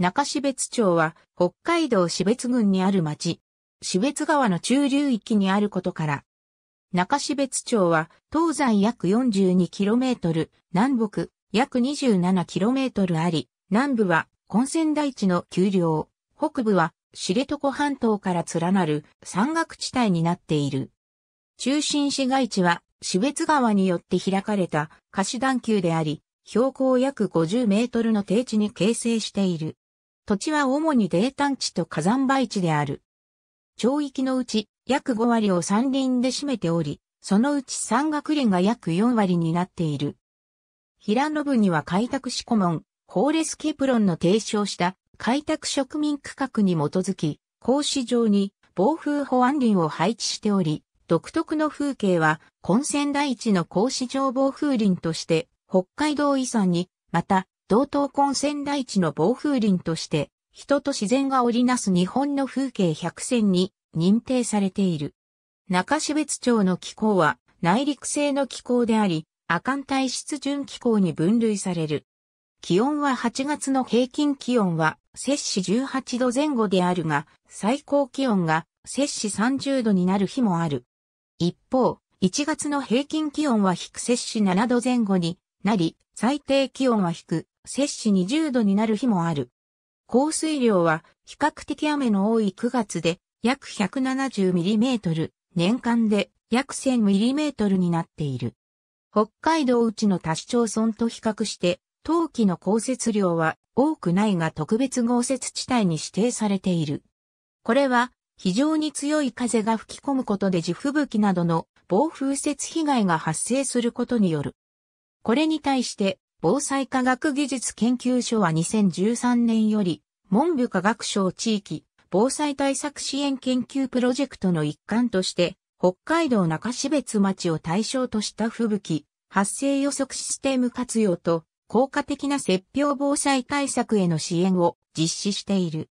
中標津町は北海道標津郡にある町、標津川の中流域にあることから、中標津町は東西約 42km、南北約 27km あり、南部は根線台地の丘陵、北部は知床半島から連なる山岳地帯になっている。中心市街地は標津川によって開かれた貸し段丘であり、標高約50メートルの低地に形成している。土地は主に泥炭地と火山灰地である。町域のうち約5割を山林で占めており、そのうち山岳林が約4割になっている。平野部には開拓士顧問、ホーレス・ケプロンの提唱した開拓植民区画に基づき、格子状に暴風保安林を配置しており、独特の風景は根泉第地の格子状暴風林として北海道遺産に、また道東根仙台地の暴風林として、人と自然が織りなす日本の風景百選に認定されている。中標津町の気候は内陸性の気候であり、亜寒帯湿潤気候に分類される。気温は8月の平均気温は摂氏18度前後であるが、最高気温が摂氏30度になる日もある。一方、1月の平均気温は低摂氏7度前後になり、最低気温は低摂氏20度になる日もある。降水量は比較的雨の多い9月で約 170mm、年間で約 1000mm になっている。北海道内の多市町村と比較して、冬季の降雪量は多くないが特別豪雪地帯に指定されている。これは非常に強い風が吹き込むことで地吹雪などの暴風雪被害が発生することによる。これに対して防災科学技術研究所は2013年より、文部科学省地域防災対策支援研究プロジェクトの一環として、北海道中標津町を対象とした吹雪、発生予測システム活用と、効果的な雪氷防災対策への支援を実施している。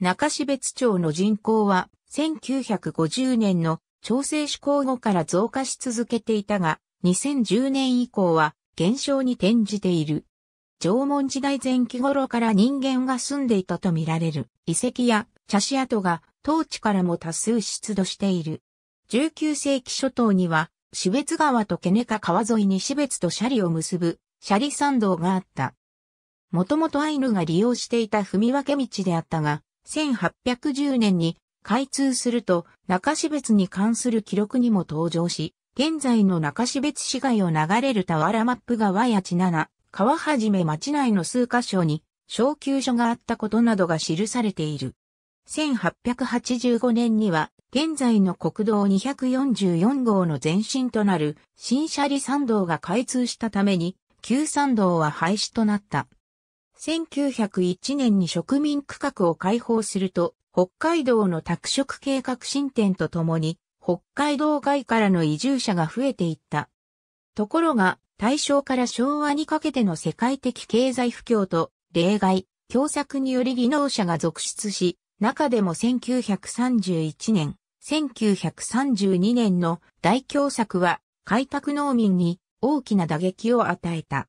中標津町の人口は、1950年の調整施行後から増加し続けていたが、2010年以降は減少に転じている。縄文時代前期頃から人間が住んでいたとみられる遺跡や茶師跡が当地からも多数出土している。19世紀初頭には、死別川とケネカ川沿いに死別とシャリを結ぶ、シャリ山道があった。もともとアイヌが利用していた踏み分け道であったが、1810年に開通すると中死別に関する記録にも登場し、現在の中標津市街を流れる田原マップ川や地七、川はじめ町内の数箇所に、小休所があったことなどが記されている。1885年には、現在の国道244号の前身となる新車里山道が開通したために、旧山道は廃止となった。1901年に植民区画を開放すると、北海道の拓殖計画進展とともに、北海道外からの移住者が増えていった。ところが、大正から昭和にかけての世界的経済不況と、例外、共作により技能者が続出し、中でも1931年、1932年の大共作は、開拓農民に大きな打撃を与えた。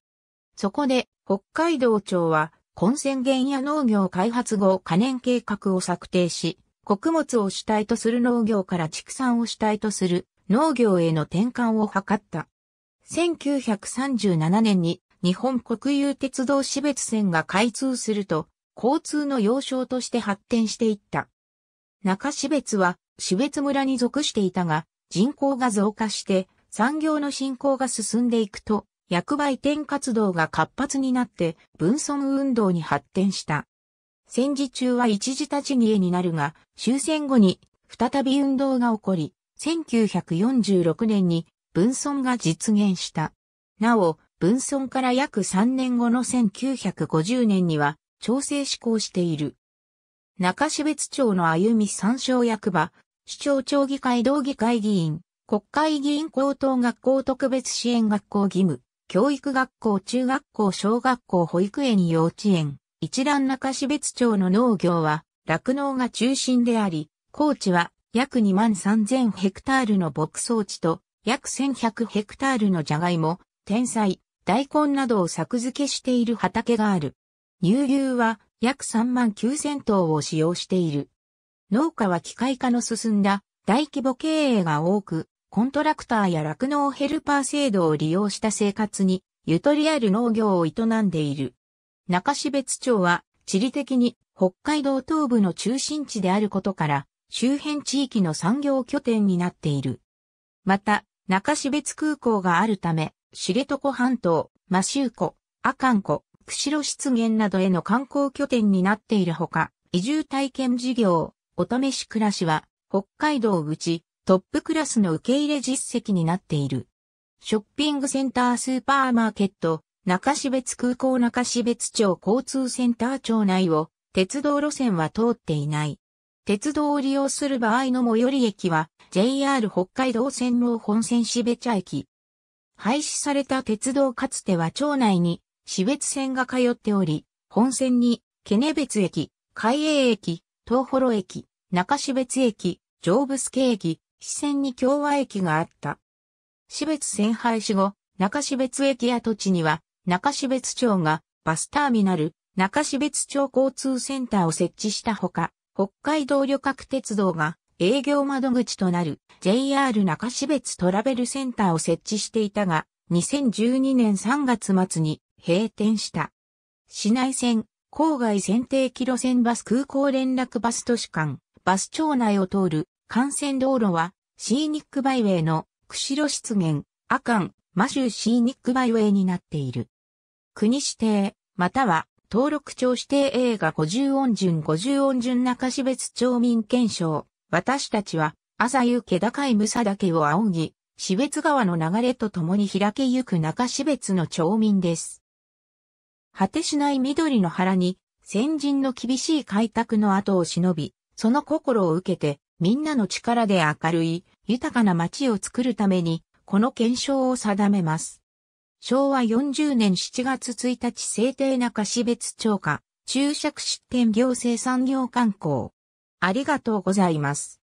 そこで、北海道庁は、混戦源や農業開発後可燃計画を策定し、穀物を主体とする農業から畜産を主体とする農業への転換を図った。1937年に日本国有鉄道私別線が開通すると、交通の要衝として発展していった。中私別は私別村に属していたが、人口が増加して産業の振興が進んでいくと、役売店活動が活発になって分村運動に発展した。戦時中は一時立ち消えになるが、終戦後に再び運動が起こり、1946年に文村が実現した。なお、文村から約3年後の1950年には、調整施行している。中標津町の歩み参照役場、市町町議会同議会議員、国会議員高等学校特別支援学校義務、教育学校中学校小学校保育園幼稚園、一蘭中標津町の農業は、酪農が中心であり、高地は約2万3000ヘクタールの牧草地と、約1100ヘクタールのジャガイモ、天才、大根などを作付けしている畑がある。乳牛は約3万9000頭を使用している。農家は機械化の進んだ大規模経営が多く、コントラクターや酪農ヘルパー制度を利用した生活に、ゆとりある農業を営んでいる。中標津町は地理的に北海道東部の中心地であることから周辺地域の産業拠点になっている。また、中標津空港があるため、知床半島、摩周湖、阿寒湖、釧路湿原などへの観光拠点になっているほか、移住体験事業、お試し暮らしは、北海道うちトップクラスの受け入れ実績になっている。ショッピングセンタースーパーマーケット、中標津空港中標津町交通センター町内を鉄道路線は通っていない。鉄道を利用する場合の最寄り駅は JR 北海道線の本線標茶駅。廃止された鉄道かつては町内に標津線が通っており、本線にケネ別駅、海栄駅、東幌駅、中標津駅、上部助駅、支線に京和駅があった。標津線廃止後、中標津駅土地には中標津町がバスターミナル、中標津町交通センターを設置したほか、北海道旅客鉄道が営業窓口となる JR 中標津トラベルセンターを設置していたが、2012年3月末に閉店した。市内線、郊外選定キロ線バス空港連絡バス都市間、バス町内を通る幹線道路は、シーニックバイウェイの釧路湿原、阿寒、マシュー・シーニック・バイウェイになっている。国指定、または登録庁指定映画50音順50音順中標別町民憲章。私たちは、朝夕気高い武だ岳を仰ぎ、標別川の流れと共に開けゆく中標別の町民です。果てしない緑の原に、先人の厳しい開拓の後を忍び、その心を受けて、みんなの力で明るい、豊かな街を作るために、この憲章を定めます。昭和40年7月1日制定中市別超過、注釈出展行政産業観光。ありがとうございます。